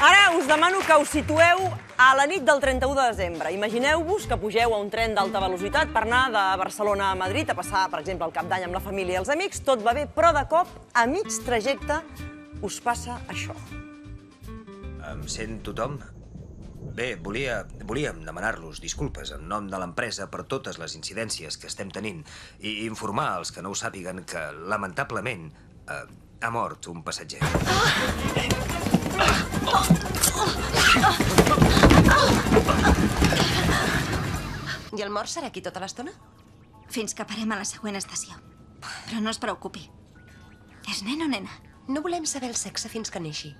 Ara us demano que us situeu a la nit del 31 de desembre. Imagineu-vos que pugeu a un tren d'alta velocitat per anar de Barcelona a Madrid a passar, per exemple, el cap d'any amb la família i els amics. Tot va bé, però de cop, a mig trajecte, us passa això. Em sent tothom? Bé, volia, volíem demanar-los disculpes en nom de l'empresa per totes les incidències que estem tenint i informar als que no ho sàpiguen que, lamentablement, eh, ha mort un passatger. Ah! I el mort serà aquí tota l'estona? Fins que parem a la següent estació. Però no es preocupi. És nen o nena? No volem saber el sexe fins que neixi.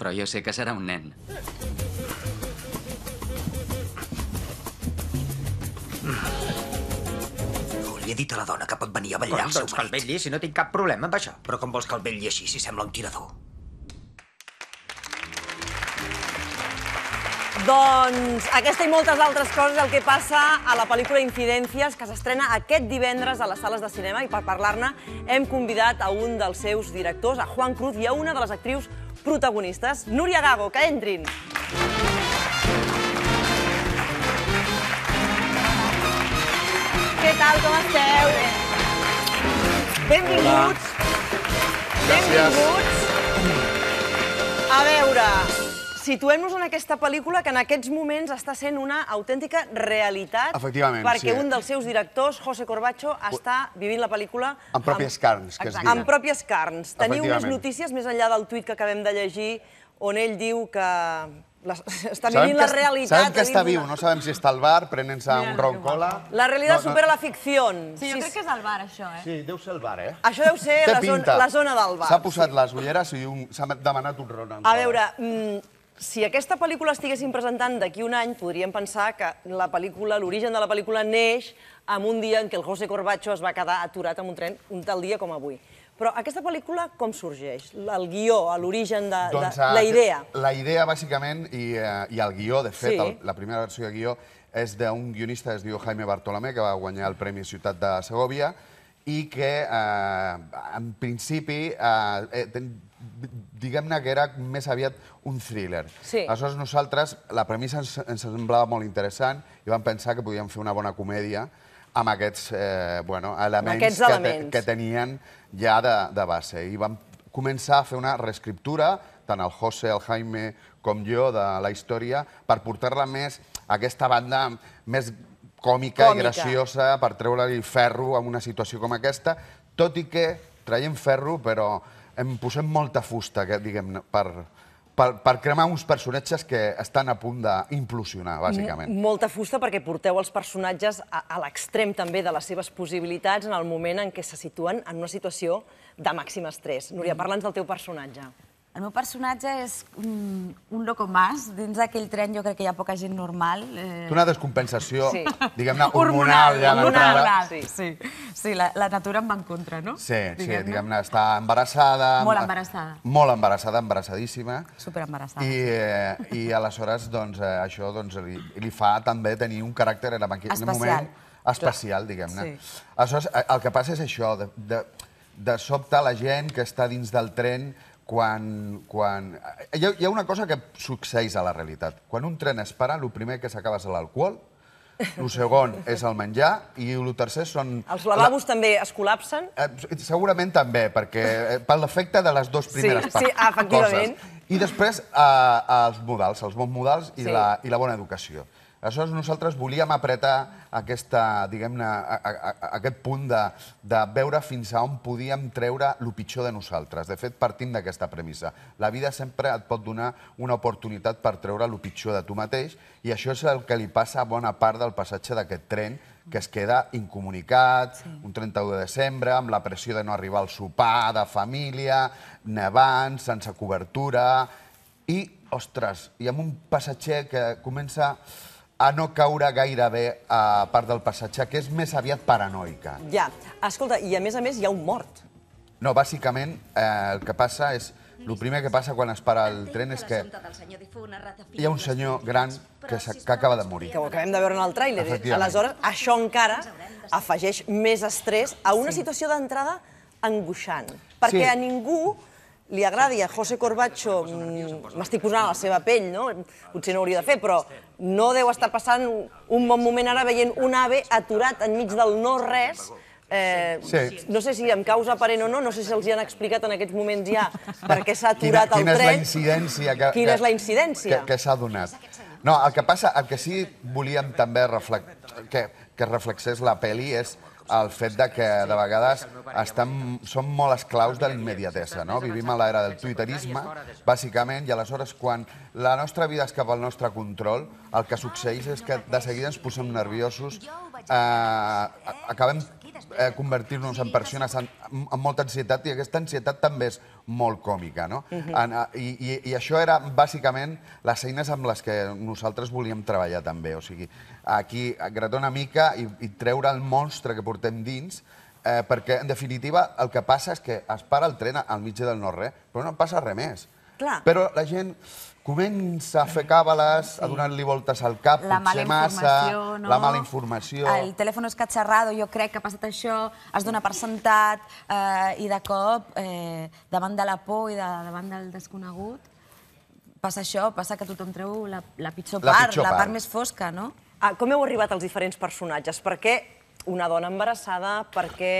Però jo sé que serà un nen. he dit a la dona que pot venir a ballar Com, el seu doncs, marit. que el vetlli, si no tinc cap problema amb això. Però com vols que el vetlli així, si sembla un tirador? Doncs aquesta i moltes altres coses el que passa a la pel·lícula Incidències, que s'estrena aquest divendres a les sales de cinema i per parlar-ne hem convidat a un dels seus directors, a Juan Cruz, i a una de les actrius protagonistes, Núria Gago. Que entrin! tal? Com esteu? Benvinguts. Benvinguts. A veure, situem-nos en aquesta pel·lícula que en aquests moments està sent una autèntica realitat. Efectivament, Perquè sí. un dels seus directors, José Corbacho, està vivint la pel·lícula... En pròpies carns, que es diu. En pròpies carns. Teniu unes notícies més enllà del tuit que acabem de llegir on ell diu que està vivint la realitat. Sabem que està viu, no sabem si està al bar prenent-se un ron cola. La realitat supera la ficció. Sí, jo crec que és al bar, això, eh? Sí, deu ser al bar, eh? Això deu ser la zona, la zona del bar. S'ha posat les ulleres i s'ha demanat un ron. A veure, mm, si aquesta pel·lícula estiguéssim presentant d'aquí un any, podríem pensar que la pel·lícula, l'origen de la pel·lícula neix en un dia en què el José Corbacho es va quedar aturat en un tren un tal dia com avui. Però aquesta pel·lícula com sorgeix? El guió, l'origen de, de doncs, la eh, idea? La idea, bàsicament, i, eh, i el guió, de fet, sí. el, la primera versió de guió, és d'un guionista que es diu Jaime Bartolomé, que va guanyar el Premi Ciutat de Segovia, i que, eh, en principi, eh, eh ten, diguem-ne que era més aviat un thriller. Sí. Aleshores, nosaltres, la premissa ens, ens semblava molt interessant i vam pensar que podíem fer una bona comèdia amb aquests, eh, bueno, elements, aquests elements. Que, te, que tenien ja de, de base. I vam començar a fer una reescriptura, tant el José, el Jaime com jo, de la història, per portar-la més a aquesta banda més còmica, còmica. i graciosa, per treure-li ferro en una situació com aquesta, tot i que traiem ferro, però em posem molta fusta, diguem diguem, per, per, per cremar uns personatges que estan a punt d'implosionar, bàsicament. M Molta fusta perquè porteu els personatges a, a l'extrem també de les seves possibilitats en el moment en què se situen en una situació de màxim estrès. Núria, mm. parla'ns del teu personatge. El meu personatge és un, un loco más. Dins d'aquell tren jo crec que hi ha poca gent normal. Eh... Una descompensació, sí. diguem-ne, hormonal, hormonal ja d'entrada. Sí, sí. sí la, la natura em va en contra, no? Sí, diguem sí diguem-ne, està embarassada... Molt embarassada. Molt embarassada, embarassadíssima. embarassada. I, eh, i aleshores, doncs, eh, això doncs, li, li fa també tenir un caràcter en aquell Especial. moment... Especial. diguem-ne. Sí. Aleshores, eh, el que passa és això, de, de, de sobte la gent que està dins del tren quan, quan... Hi, ha, hi ha una cosa que succeeix a la realitat. Quan un tren es para, el primer que s'acaba és l'alcohol, el segon és el menjar i el tercer són... Els lavabos la... també es col·lapsen? Eh, segurament també, perquè eh, per l'efecte de les dues primeres sí, sí, efectivament. coses. I després eh, els modals, els bons modals i, sí. la, i la bona educació. Aleshores, nosaltres volíem apretar aquesta, diguem-ne, aquest punt de, de veure fins a on podíem treure el pitjor de nosaltres. De fet, partim d'aquesta premissa. La vida sempre et pot donar una oportunitat per treure el pitjor de tu mateix i això és el que li passa a bona part del passatge d'aquest tren que es queda incomunicat, sí. un 31 de desembre, amb la pressió de no arribar al sopar, de família, nevant, sense cobertura... I, ostres, hi ha un passatger que comença a no caure bé a part del passatger, que és més aviat paranoica. Ja. Escolta, i a més a més hi ha un mort. No, bàsicament eh, el que passa és... El primer que passa quan es para el tren és que hi ha un senyor gran que, que acaba de morir. Que ho acabem de veure en el tràiler. Eh? Aleshores, això encara afegeix més estrès a una situació d'entrada angoixant. Perquè sí. a ningú li agradi a José Corbacho, m'estic mm, posant a la seva pell, no? potser no hauria de fer, però no deu estar passant un bon moment ara veient un ave aturat enmig del no-res, Eh, No sé si amb causa aparent o no, no sé si els hi han explicat en aquests moments ja per què s'ha aturat el tren. Quina és la incidència que, s'ha donat. No, el que passa, el que sí volíem també que, que reflexés la pel·li és el fet de que de vegades estan, són molt esclaus de l'immediatesa. No? Vivim a l'era del twitterisme, bàsicament, i aleshores quan la nostra vida escapa al nostre control, el que succeeix és que de seguida ens posem nerviosos, eh, acabem eh, convertir-nos en persones amb molta ansietat i aquesta ansietat també és molt còmica, no? Uh mhm. -huh. i, i, I això era bàsicament les eines amb les que nosaltres volíem treballar també, o sigui, aquí gratar una mica i, i treure el monstre que portem dins eh, perquè, en definitiva, el que passa és que es para el tren al mig del no-res, però no passa res més. Clar. Però la gent comença a fer càbales, sí. a donar-li voltes al cap, la potser massa, no? la mala informació... El telèfon és catxarrado, jo crec que ha passat això, es dona per sentat, eh, i de cop, eh, davant de la por i de, davant del desconegut, passa això, passa que tothom treu la, la pitjor la part, pitjor la part. part més fosca, no? Ah, com heu arribat als diferents personatges? Per què una dona embarassada, perquè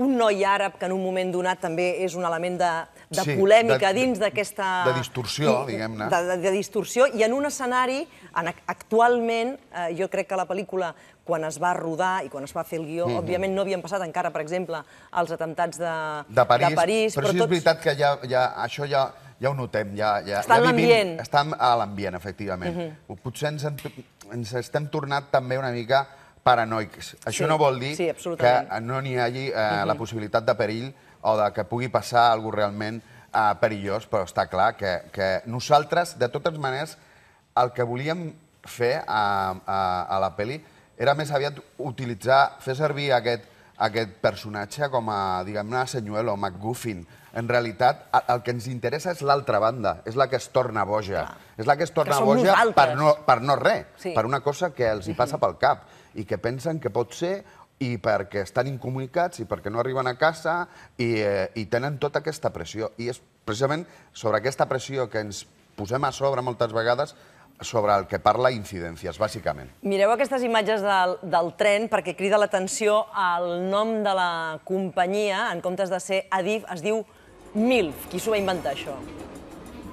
un noi àrab que en un moment donat també és un element de de sí, polèmica de, dins d'aquesta... De distorsió, diguem-ne. De, de, de distorsió, i en un escenari, en, actualment, eh, jo crec que la pel·lícula, quan es va rodar i quan es va fer el guió, mm -hmm. òbviament no havien passat encara, per exemple, els atemptats de, de, París, de París. Però, però sí tots... és veritat que ja, ja, això ja ja ho notem, ja, ja, està ja vivim... Està a l'ambient, efectivament. Mm Potser ens, en, ens estem tornat també una mica paranoics. Això sí, no vol dir sí, que no n'hi hagi eh, uh -huh. la mhm. possibilitat de perill o de que pugui passar alguna realment eh, perillós, però està clar que, que nosaltres, de totes maneres, el que volíem fer a, eh, a, eh, a la pel·li era més aviat utilitzar, fer servir aquest, aquest personatge com a, diguem-ne, o McGuffin. En realitat, el que ens interessa és l'altra banda, és la que es torna boja. És la que es torna que boja per no, per no res, sí. per una cosa que els hi passa pel cap i que pensen que pot ser i perquè estan incomunicats i perquè no arriben a casa i, eh, i tenen tota aquesta pressió. I és precisament sobre aquesta pressió que ens posem a sobre moltes vegades sobre el que parla Incidències, bàsicament. Mireu aquestes imatges del, del tren perquè crida l'atenció al nom de la companyia. En comptes de ser Adif, es diu MILF. Qui s'ho va inventar, això?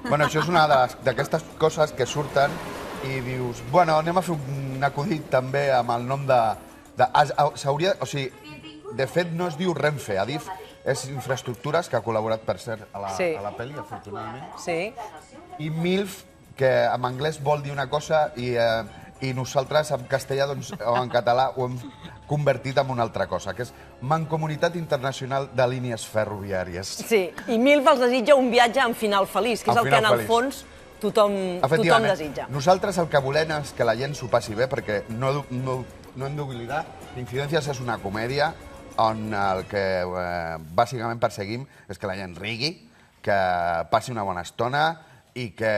Bueno, això és una d'aquestes coses que surten i dius, bueno, anem a fer un acudit també amb el nom de, a, O sigui, de fet, no es diu Renfe, Adif és Infraestructures, que ha col·laborat, per cert, a la, sí. a la pel·li, afortunadament. Sí. I MILF, que en anglès vol dir una cosa i, eh, i nosaltres en castellà doncs, o en català ho hem convertit en una altra cosa, que és Mancomunitat Internacional de Línies Ferroviàries. Sí, i MILF els desitja un viatge en final feliç, que és el, el que en el feliç. fons tothom, tothom desitja. Nosaltres el que volem és que la gent s'ho passi bé, perquè no, no no hem d'oblidar, Incidències és una comèdia on el que eh, bàsicament perseguim és que la gent rigui, que passi una bona estona i que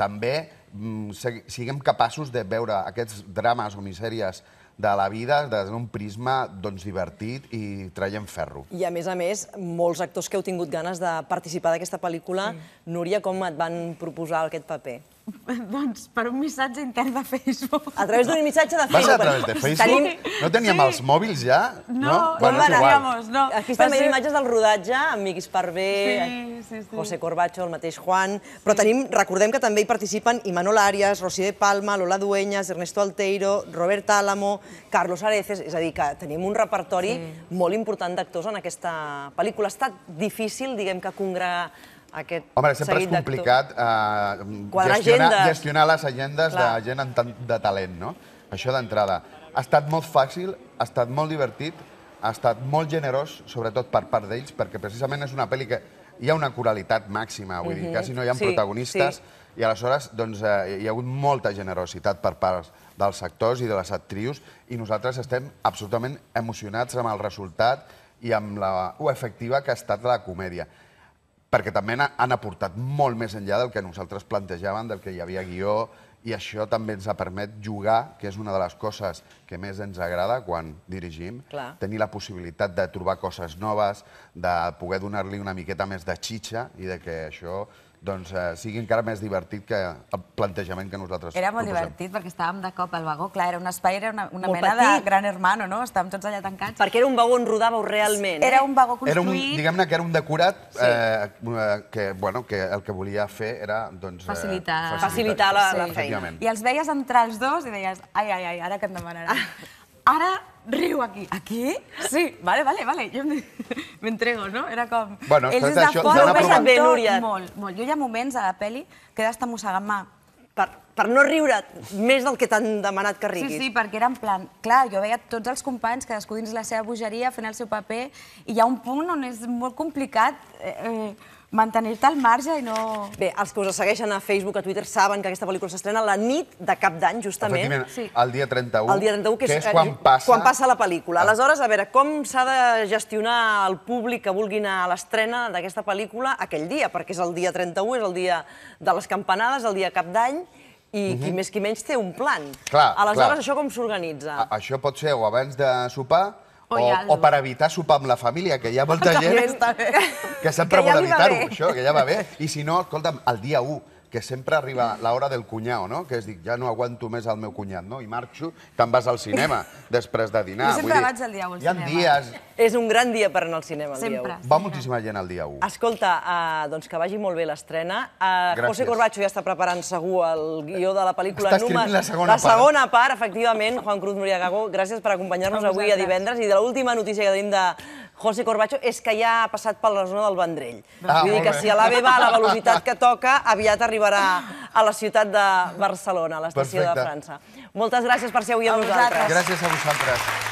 també mm, siguem capaços de veure aquests drames o misèries de la vida des d'un prisma doncs, divertit i traient ferro. I a més a més, molts actors que heu tingut ganes de participar d'aquesta pel·lícula, mm. Núria, com et van proposar aquest paper? Doncs per un missatge intern de Facebook. A través d'un missatge de Facebook. Vas a través de Facebook? No teníem els mòbils ja? No, no, bueno, no no. Aquí estan veient imatges del rodatge, amb Miqui Parvé, eh, José Corbacho, el mateix Juan... Però tenim, recordem que també hi participen Imanol Arias, Rosy de Palma, Lola Dueñas, Ernesto Alteiro, Robert Álamo, Carlos Areces... És a dir, que tenim un repertori molt important d'actors en aquesta pel·lícula. Ha estat difícil, diguem, que congregar aquest Home, sempre és complicat eh, gestionar, gestionar les agendes Clar. de gent de talent, no? Això d'entrada. Ha estat molt fàcil, ha estat molt divertit, ha estat molt generós, sobretot per part d'ells, perquè precisament és una pel·li que hi ha una coralitat màxima, vull dir, mhm. quasi no hi ha sí, protagonistes, sí. i aleshores doncs, eh, hi ha hagut molta generositat per part dels actors i de les actrius, i nosaltres estem absolutament emocionats amb el resultat i amb la, efectiva que ha estat la comèdia perquè també han aportat molt més enllà del que nosaltres plantejàvem, del que hi havia guió, i això també ens ha permet jugar, que és una de les coses que més ens agrada quan dirigim, Clar. tenir la possibilitat de trobar coses noves, de poder donar-li una miqueta més de xitxa i de que això doncs eh, sigui encara més divertit que el plantejament que nosaltres Era molt proposem. divertit perquè estàvem de cop al vagó, clar, era un espai, era una, una mena petit. de gran hermano, no? Estàvem tots allà tancats. Perquè era un vagó on rodàveu realment, eh? Era un vagó construït... Diguem-ne que era un decorat sí. Eh, eh, que, bueno, que el que volia fer era, doncs... Facilitar... Eh, facilitar, facilitar la, sí. la feina. I els veies entrar els dos i deies, ai, ai, ai, ara que et demanarà. Ah. Ara riu aquí. Aquí? Sí, vale, vale, vale. Jo m'entrego, no? Era com... Bueno, Ells des de això, fora ho veixen bé, Núria. Molt, molt. Jo hi ha moments a la peli que he d'estar mossegant mà. Per, per no riure més del que t'han demanat que riguis. Sí, sí, perquè era en plan... Clar, jo veia tots els companys, cadascú dins la seva bogeria, fent el seu paper, i hi ha un punt on és molt complicat... Eh, eh, mantenir-te al marge i no... Bé, els que us segueixen a Facebook, a Twitter, saben que aquesta pel·lícula s'estrena la nit de cap d'any, justament. Sí. El dia 31, el dia 31 que, és, quan, eh, passa... quan passa la pel·lícula. Ah. Aleshores, a veure, com s'ha de gestionar el públic que vulgui anar a l'estrena d'aquesta pel·lícula aquell dia? Perquè és el dia 31, és el dia de les campanades, el dia cap d'any, i qui mhm. més qui menys té un plan. Aleshores, això com s'organitza? Això pot ser o abans de sopar o, o, o per evitar sopar amb la família, que hi ha molta gent que sap evitar ho això, que ja va bé. I si no, escolta'm, el dia 1 que sempre arriba l'hora del cunyau, no? Que és dir, ja no aguanto més el meu cunyat, no? I marxo, te'n vas al cinema després de dinar. Jo sempre dir, vaig el dia 1 al cinema. Hi ha dies... És un gran dia per anar al cinema, el sempre, dia 1. Va moltíssima gent al dia 1. Escolta, uh, doncs que vagi molt bé l'estrena. Uh, José Corbacho ja està preparant segur el guió de la pel·lícula està número... la segona part. La segona part, efectivament. Juan Cruz Muriagago, gràcies per acompanyar-nos avui a divendres. I de l'última notícia que tenim de José Corbacho és que ja ha passat per la zona del Vendrell. Ah, Vull dir que si a l'AVE va a la velocitat que toca, aviat arribarà a la ciutat de Barcelona, a l'estació de França. Moltes gràcies per ser avui amb nosaltres. Gràcies a vosaltres.